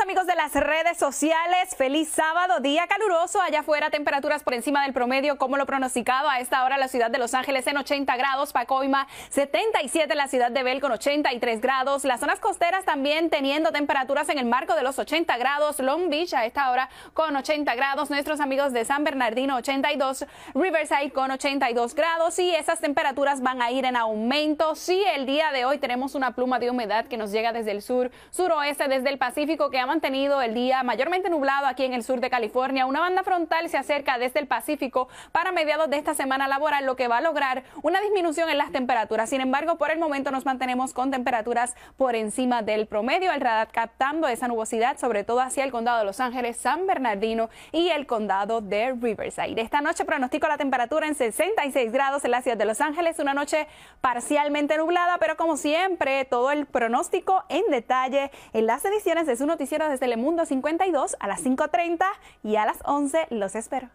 amigos de las redes sociales, feliz sábado, día caluroso, allá afuera temperaturas por encima del promedio, como lo pronosticado a esta hora la ciudad de Los Ángeles en 80 grados, Pacoima 77, la ciudad de Bell con 83 grados, las zonas costeras también teniendo temperaturas en el marco de los 80 grados, Long Beach a esta hora con 80 grados, nuestros amigos de San Bernardino 82, Riverside con 82 grados y esas temperaturas van a ir en aumento. si el día de hoy tenemos una pluma de humedad que nos llega desde el sur, suroeste, desde el Pacífico que ha mantenido el día mayormente nublado aquí en el sur de California. Una banda frontal se acerca desde el Pacífico para mediados de esta semana laboral, lo que va a lograr una disminución en las temperaturas. Sin embargo, por el momento nos mantenemos con temperaturas por encima del promedio. El radar captando esa nubosidad, sobre todo hacia el condado de Los Ángeles, San Bernardino y el condado de Riverside. Esta noche pronostico la temperatura en 66 grados en la ciudad de Los Ángeles, una noche parcialmente nublada, pero como siempre, todo el pronóstico en detalle en las ediciones de su noticia desde Telemundo 52 a las 5.30 y a las 11 los espero.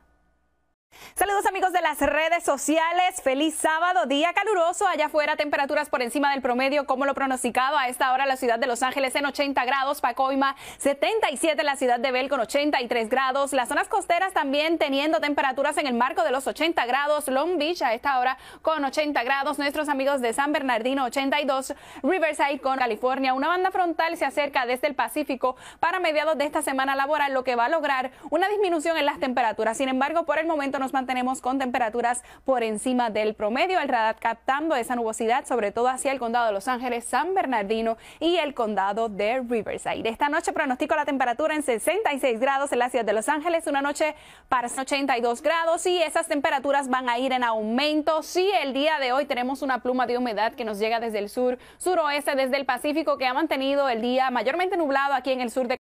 Saludos amigos de las redes sociales, feliz sábado, día caluroso, allá afuera temperaturas por encima del promedio, como lo pronosticado a esta hora la ciudad de Los Ángeles en 80 grados, Pacoima 77, la ciudad de Bell con 83 grados, las zonas costeras también teniendo temperaturas en el marco de los 80 grados, Long Beach a esta hora con 80 grados, nuestros amigos de San Bernardino 82, Riverside con California, una banda frontal se acerca desde el Pacífico para mediados de esta semana laboral, lo que va a lograr una disminución en las temperaturas, sin embargo por el momento nos mantenemos con temperaturas por encima del promedio. El radar captando esa nubosidad, sobre todo hacia el condado de Los Ángeles, San Bernardino y el condado de Riverside. Esta noche pronostico la temperatura en 66 grados en la ciudad de Los Ángeles, una noche para 82 grados y esas temperaturas van a ir en aumento. Sí, el día de hoy tenemos una pluma de humedad que nos llega desde el sur, suroeste, desde el Pacífico, que ha mantenido el día mayormente nublado aquí en el sur de